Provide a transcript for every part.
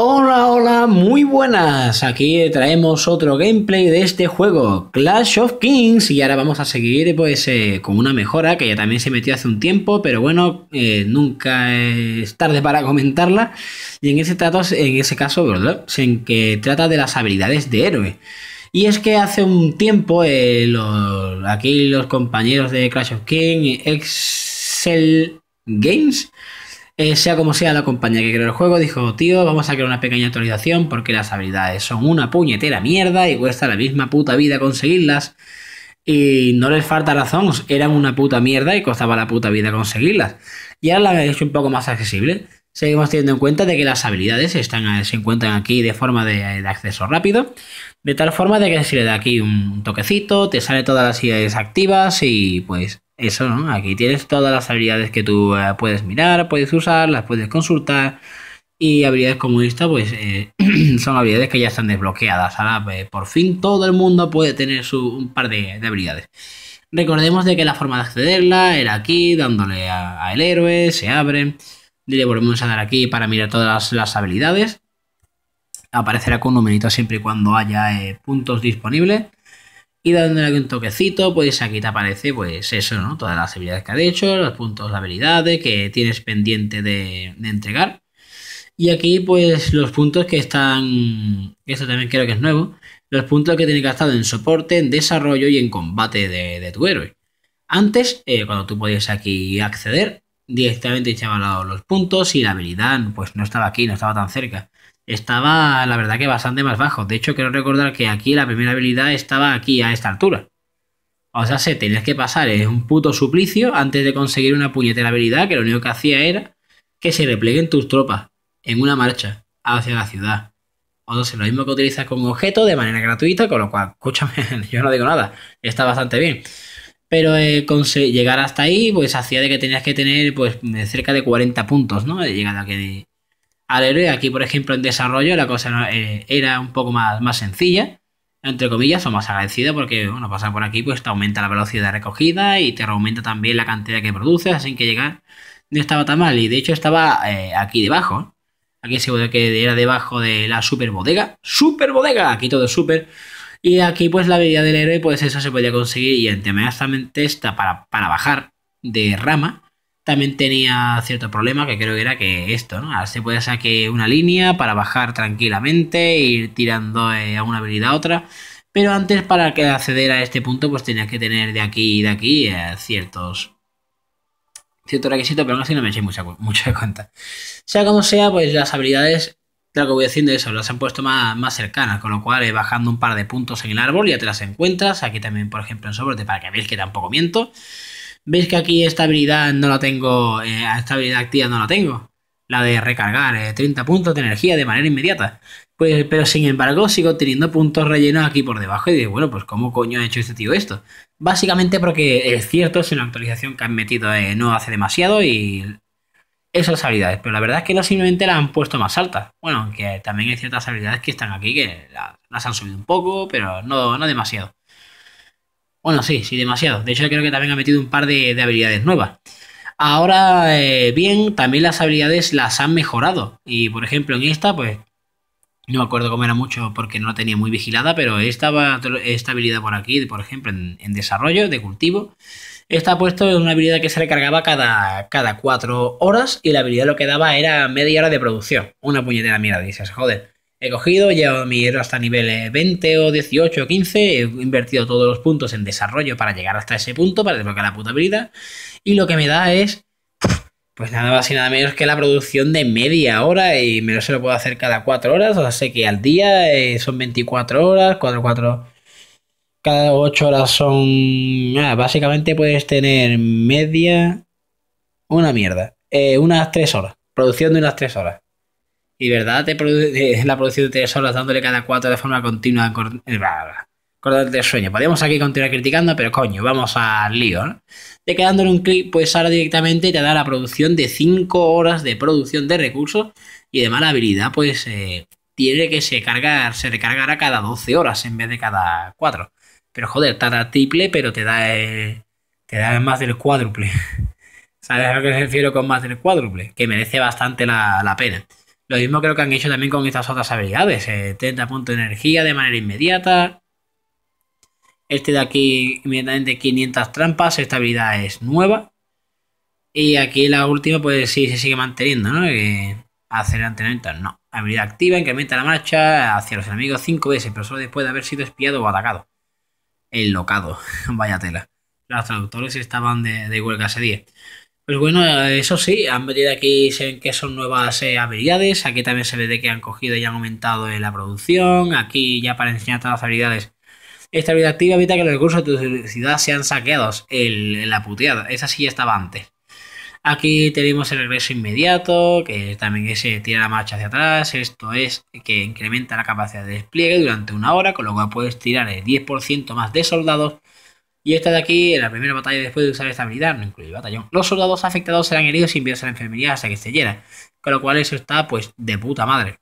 Hola, hola, muy buenas. Aquí traemos otro gameplay de este juego, Clash of Kings. Y ahora vamos a seguir pues eh, con una mejora que ya también se metió hace un tiempo, pero bueno, eh, nunca es tarde para comentarla. Y en ese, trato, en ese caso, En que trata de las habilidades de héroe. Y es que hace un tiempo eh, aquí los compañeros de Clash of Kings, Excel Games, eh, sea como sea, la compañía que creó el juego dijo, tío, vamos a crear una pequeña actualización porque las habilidades son una puñetera mierda y cuesta la misma puta vida conseguirlas. Y no les falta razón, eran una puta mierda y costaba la puta vida conseguirlas. Y ahora la han hecho un poco más accesible. Seguimos teniendo en cuenta de que las habilidades están, eh, se encuentran aquí de forma de, eh, de, acceso rápido, de tal forma de que si le da aquí un toquecito, te sale todas las ideas activas y pues eso, ¿no? Aquí tienes todas las habilidades que tú eh, puedes mirar, puedes usar, las puedes consultar. Y habilidades como esta, pues eh, son habilidades que ya están desbloqueadas. Ahora, eh, por fin, todo el mundo puede tener su, un par de, habilidades. Recordemos de que la forma de accederla era aquí, dándole al héroe, se abre. Le volvemos a dar aquí para mirar todas las, habilidades. Aparecerá con un numerito siempre y cuando haya puntos disponibles donde hay un toquecito, pues aquí te aparece pues eso, ¿no? Todas las habilidades que ha hecho, los puntos de habilidades que tienes pendiente de, entregar. Y aquí pues los puntos que están, esto también creo que es nuevo, los puntos que tienes gastado en soporte, en desarrollo y en combate de, tu héroe. Antes, eh, cuando tú podías aquí acceder, directamente echaban los puntos y la habilidad pues no estaba aquí, no estaba tan cerca estaba la verdad que bastante más bajo. De hecho, quiero recordar que aquí la primera habilidad estaba aquí a esta altura. O sea, se tenías que pasar, en un puto suplicio antes de conseguir una puñetera habilidad que lo único que hacía era que se repleguen tus tropas en una marcha hacia la ciudad. O sea, lo mismo que utilizas con objeto de manera gratuita, con lo cual, escúchame, yo no digo nada, está bastante bien. Pero eh, llegar hasta ahí, pues hacía de que tenías que tener pues cerca de 40 puntos, ¿no? llegando a que al héroe. Aquí, por ejemplo, en desarrollo la cosa eh, era un poco más, más sencilla, entre comillas, o más agradecida, porque, bueno, pasar por aquí pues te aumenta la velocidad recogida y te aumenta también la cantidad que produces, así que llegar no estaba tan mal. Y de hecho estaba eh, aquí debajo. ¿eh? Aquí se que era debajo de la super bodega. ¡Super bodega! Aquí todo es super. Y aquí pues la habilidad del héroe, pues eso se podía conseguir. Y ante esta para, para bajar de rama, también tenía cierto problema que creo que era que esto, ¿no? Ahora se puede sacar una línea para bajar tranquilamente, ir tirando eh, a una habilidad a otra. Pero antes para que acceder a este punto pues tenía que tener de aquí y de aquí eh, ciertos ciertos requisitos, pero aún así no me eché mucha, mucha cuenta. Sea como sea, pues las habilidades lo que voy haciendo eso, las han puesto más, cercanas, con lo cual eh, bajando un par de puntos en el árbol ya te las encuentras. Aquí también, por ejemplo, en soporte, para que veáis que tampoco miento veis que aquí esta habilidad no la tengo, eh, esta habilidad activa no la tengo, la de recargar 30 eh, puntos de energía de manera inmediata. Pues, pero sin embargo sigo teniendo puntos rellenos aquí por debajo y digo, bueno, pues ¿cómo coño ha hecho este tío esto? Básicamente porque es cierto, es una actualización que han metido eh, no hace demasiado y esas habilidades, pero la verdad es que no simplemente las han puesto más altas. Bueno, aunque también hay ciertas habilidades que están aquí que las han subido un poco, pero no, no demasiado. Bueno, sí, sí, demasiado. De hecho, creo que también ha metido un par de, habilidades nuevas. Ahora, eh, bien, también las habilidades las han mejorado. Y por ejemplo, en esta, pues no me acuerdo cómo era mucho porque no la tenía muy vigilada, pero estaba esta habilidad por aquí, por ejemplo, en, desarrollo de cultivo, está puesto en una habilidad que se recargaba cada, cada cuatro horas y la habilidad lo que daba era media hora de producción. Una puñetera mierda, dices, joder. He cogido, llevado mi héroe hasta nivel 20 o 18 o 15, he invertido todos los puntos en desarrollo para llegar hasta ese punto, para desbloquear la puta habilidad, y lo que me da es, pues nada más y nada menos que la producción de media hora, y menos se lo puedo hacer cada 4 horas, o sea, sé que al día eh, son 24 horas, 4, 4, cada 8 horas son, básicamente puedes tener media, una mierda, eh, unas 3 horas, producción de unas 3 horas y verdad eh, la producción de tres horas dándole cada cuatro de forma continua cordón eh, de sueño. Podríamos aquí continuar criticando, pero coño, vamos al lío, ¿no? De quedándole un clic, pues ahora directamente te da la producción de 5 horas de producción de recursos y de mala habilidad, pues eh, tiene que se cargar, se recargará cada 12 horas en vez de cada cuatro Pero joder, tarda triple, pero te da te da más del cuádruple. ¿Sabes a lo que me refiero con más del cuádruple? Que merece bastante la pena. Lo mismo creo que han hecho también con estas otras habilidades. Eh, 30 puntos de energía de manera inmediata. Este de aquí, inmediatamente 500 trampas. Esta habilidad es nueva. Y aquí la última, pues sí, se sigue manteniendo, ¿no? Eh, hacer no. Habilidad activa, incrementa la marcha hacia los enemigos 5 veces, pero solo después de haber sido espiado o atacado. El locado, vaya tela. Los traductores estaban de, de huelga ese día. Pues bueno, eso sí, han venido aquí, se ven que son nuevas eh, habilidades, aquí también se ve de que han cogido y han aumentado eh, la producción, aquí ya para enseñar todas las habilidades. Esta habilidad activa evita que los recursos de tu ciudad sean saqueados, en la puteada, esa sí ya estaba antes. Aquí tenemos el regreso inmediato, que también se eh, tira la marcha hacia atrás, esto es que incrementa la capacidad de despliegue durante una hora, con lo cual puedes tirar el 10% más de soldados y esta de aquí, en la primera batalla después de usar esta habilidad, no incluye batallón. Los soldados afectados serán heridos y enviados a la enfermería hasta que se llena. Con lo cual eso está pues de puta madre.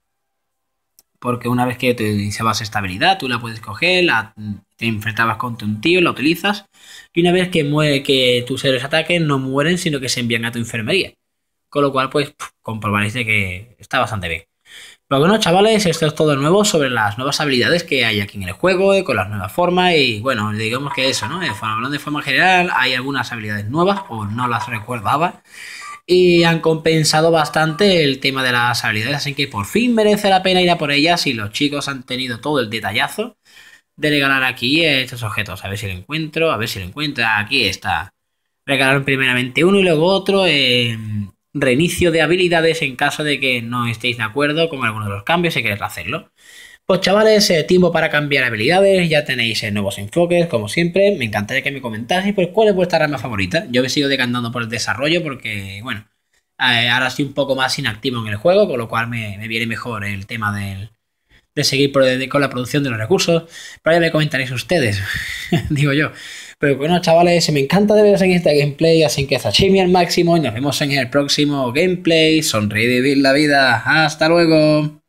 Porque una vez que te utilizabas esta habilidad, tú la puedes coger, la, te enfrentabas contra un tío, la utilizas. Y una vez que, muere, que tus héroes ataquen, no mueren, sino que se envían a tu enfermería. Con lo cual, pues, comprobaréis de que está bastante bien. Pero bueno, chavales, esto es todo nuevo sobre las nuevas habilidades que hay aquí en el juego, eh, con las nuevas formas y bueno, digamos que eso, ¿no? Eh, hablando de forma general, hay algunas habilidades nuevas o no las recuerdaba, y han compensado bastante el tema de las habilidades, así que por fin merece la pena ir a por ellas y los chicos han tenido todo el detallazo de regalar aquí eh, estos objetos. A ver si lo encuentro, a ver si lo encuentro. Aquí está. Regalaron primeramente uno y luego otro. Eh, reinicio de habilidades en caso de que no estéis de acuerdo con alguno de los cambios y queréis hacerlo. Pues chavales, eh, tiempo para cambiar habilidades, ya tenéis eh, nuevos enfoques, como siempre, me encantaría que me comentáis, pues, cuál es vuestra rama favorita. Yo me sigo decantando por el desarrollo porque, bueno, eh, ahora estoy un poco más inactivo en el juego, con lo cual me, viene mejor el tema de seguir con la producción de los recursos, pero ya me comentaréis ustedes, digo yo. Pero bueno, chavales, me encanta de veros en este gameplay, así que sashimi al máximo y nos vemos en el próximo gameplay. Sonríe y vivir la vida. ¡Hasta luego!